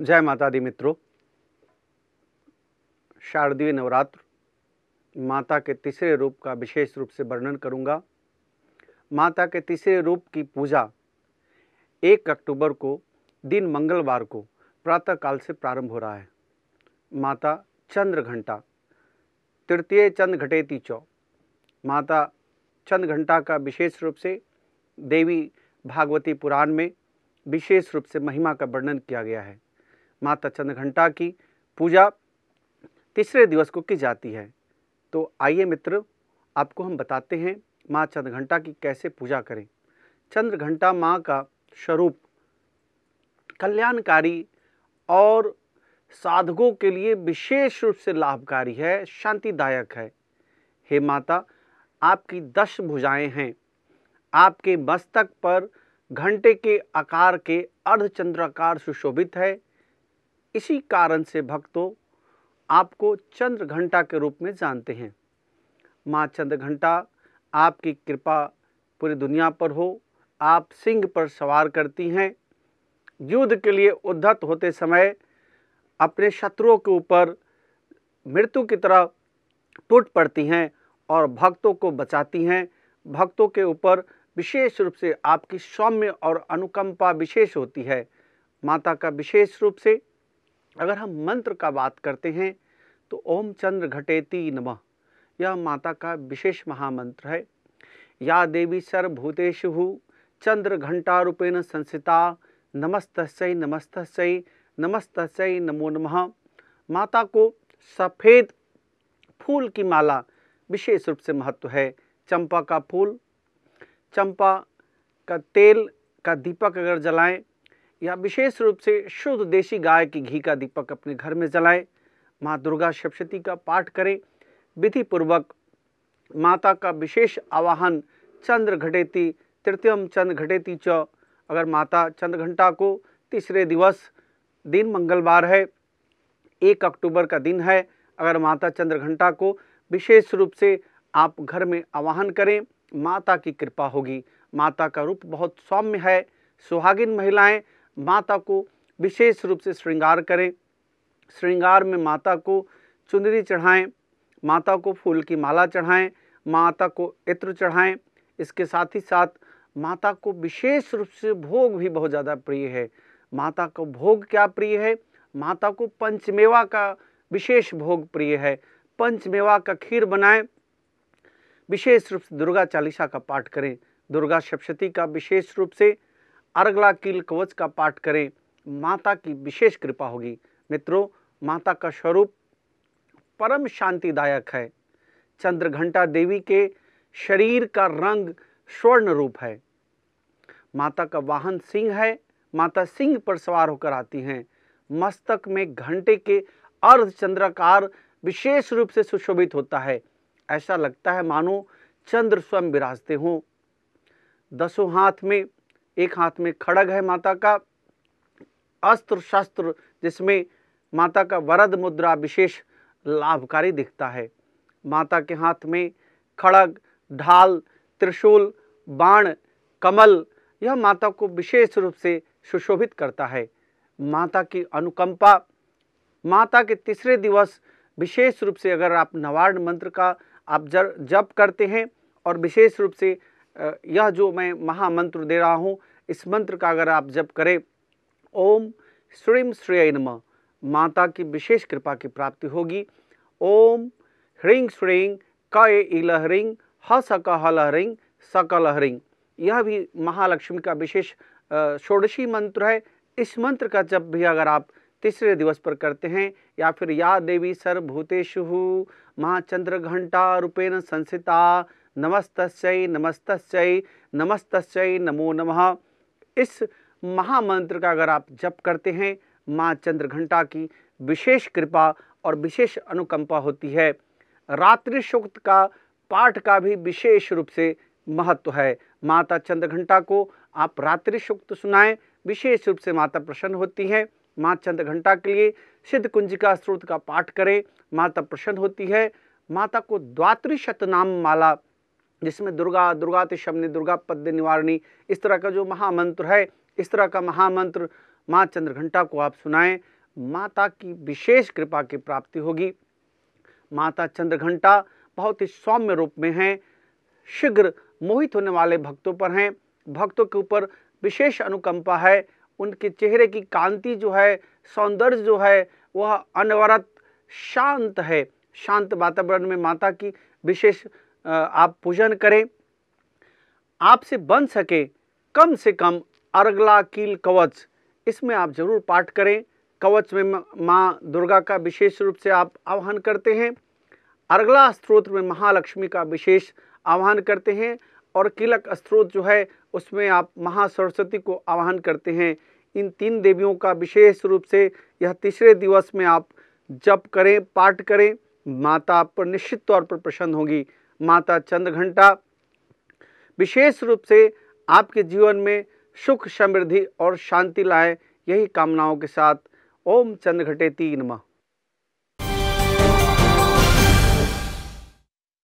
जय माता दी मित्रों शारदीय नवरात्र माता के तीसरे रूप का विशेष रूप से वर्णन करूंगा माता के तीसरे रूप की पूजा एक अक्टूबर को दिन मंगलवार को प्रातः काल से प्रारंभ हो रहा है माता चंद्र घंटा तृतीय चंद्र घटेती चौ माता चंद्र घंटा का विशेष रूप से देवी भागवती पुराण में विशेष रूप से महिमा का वर्णन किया गया है माता चंद्रघंटा की पूजा तीसरे दिवस को की जाती है तो आइए मित्र आपको हम बताते हैं माँ चंद्रघंटा की कैसे पूजा करें चंद्र घंटा माँ का स्वरूप कल्याणकारी और साधकों के लिए विशेष रूप से लाभकारी है शांतिदायक है हे माता आपकी दस भुजाएं हैं आपके मस्तक पर घंटे के आकार के अर्धचंद्राकार सुशोभित है इसी कारण से भक्तों आपको चंद्र घंटा के रूप में जानते हैं माँ चंद्र घंटा आपकी कृपा पूरी दुनिया पर हो आप सिंह पर सवार करती हैं युद्ध के लिए उद्धत होते समय अपने शत्रुओं के ऊपर मृत्यु की तरह टूट पड़ती हैं और भक्तों को बचाती हैं भक्तों के ऊपर विशेष रूप से आपकी सौम्य और अनुकंपा विशेष होती है माता का विशेष रूप से अगर हम मंत्र का बात करते हैं तो ओम चंद्र घटेती नमः यह माता का विशेष महामंत्र है या देवी सर्वभूतेशु चंद्र घंटा रूपेण संसिता नमस्त नमस्त नमस्त नमो नमः माता को सफ़ेद फूल की माला विशेष रूप से महत्व है चंपा का फूल चंपा का तेल का दीपक अगर जलाएं या विशेष रूप से शुद्ध देशी गाय के घी का दीपक अपने घर में जलाएं माँ दुर्गा सप्शती का पाठ करें विधि पूर्वक माता का विशेष आवाहन चंद्र घटेती तृतीयम चंद्र घटेती च अगर माता चंद्र घंटा को तीसरे दिवस दिन मंगलवार है एक अक्टूबर का दिन है अगर माता चंद्र घंटा को विशेष रूप से आप घर में आवाहन करें माता की कृपा होगी माता का रूप बहुत सौम्य है सुहागिन महिलाएं माता को विशेष रूप से श्रृंगार करें श्रृंगार में माता को चुंदरी चढ़ाएं माता को फूल की माला चढ़ाएं माता को इत्र चढ़ाएं इसके साथ ही साथ माता को विशेष रूप से भोग भी बहुत ज़्यादा प्रिय है माता को भोग क्या प्रिय है माता को पंचमेवा का विशेष भोग प्रिय है पंचमेवा का खीर बनाएं विशेष रूप से दुर्गा चालीसा का पाठ करें दुर्गा सप्तशती का विशेष रूप से अर्गला कील कवच का पाठ करें माता की विशेष कृपा होगी मित्रों माता का स्वरूप परम शांतिदायक है चंद्रघंटा देवी के शरीर का रंग स्वर्ण रूप है माता का वाहन सिंह है माता सिंह पर सवार होकर आती हैं मस्तक में घंटे के चंद्रकार विशेष रूप से सुशोभित होता है ऐसा लगता है मानो चंद्र स्वयं विराजते हों दसों हाथ में एक हाथ में खड़ग है माता का अस्त्र शस्त्र जिसमें माता का वरद मुद्रा विशेष लाभकारी दिखता है माता के हाथ में खड़ग ढाल त्रिशूल बाण कमल यह माता को विशेष रूप से सुशोभित करता है माता की अनुकंपा माता के तीसरे दिवस विशेष रूप से अगर आप नवार्ण मंत्र का आप जर जप करते हैं और विशेष रूप से यह जो मैं महामंत्र दे रहा हूँ इस मंत्र का अगर आप जप करें ओम श्रीम श्रेय नम माता की विशेष कृपा की प्राप्ति होगी ओम ह्रीं श्रीं कय इल ह्रीं ह सक हल ह्रीं सकल ह्रीं यह भी महालक्ष्मी का विशेष षोडशी मंत्र है इस मंत्र का जब भी अगर आप तीसरे दिवस पर करते हैं या फिर या देवी सर्वभूतेशु महाचंद्र घंटा रूपेण संसिता नमस्त नमस्त नमस्त नमो नमः इस महामंत्र का अगर आप जप करते हैं माँ चंद्र घंटा की विशेष कृपा और विशेष अनुकंपा होती है रात्रि सूक्त का पाठ का भी विशेष रूप से महत्व है माता चंद्र घंटा को आप रात्रि सूक्त सुनाएं विशेष रूप से माता प्रसन्न होती हैं माँ चंद्र घंटा के लिए सिद्ध कुंजिका स्रोत का पाठ करें माता प्रसन्न होती है माता को द्वात्रि शतनाम माला जिसमें दुर्गा दुर्गा तिशमनी दुर्गा पद्य निवारणी इस तरह का जो महामंत्र है इस तरह का महामंत्र माँ चंद्रघंटा को आप सुनाएं माता की विशेष कृपा की प्राप्ति होगी माता चंद्रघंटा बहुत ही सौम्य रूप में हैं शीघ्र मोहित होने वाले भक्तों पर हैं भक्तों के ऊपर विशेष अनुकंपा है उनके चेहरे की कांति जो है सौंदर्य जो है वह अनवरत शांत है शांत वातावरण में माता की विशेष आप पूजन करें आपसे बन सके कम से कम अर्गला कील कवच इसमें आप ज़रूर पाठ करें कवच में माँ दुर्गा का विशेष रूप से आप आह्वान करते हैं अर्गला स्त्रोत्र में महालक्ष्मी का विशेष आह्वान करते हैं और किलक स्त्रोत जो है उसमें आप महा सरस्वती को आह्वान करते हैं इन तीन देवियों का विशेष रूप से यह तीसरे दिवस में आप जप करें पाठ करें माता पर निश्चित तौर पर प्रसन्न होगी माता घंटा विशेष रूप से आपके जीवन में सुख समृद्धि और शांति लाए यही कामनाओं के साथ ओम घटे तीन माह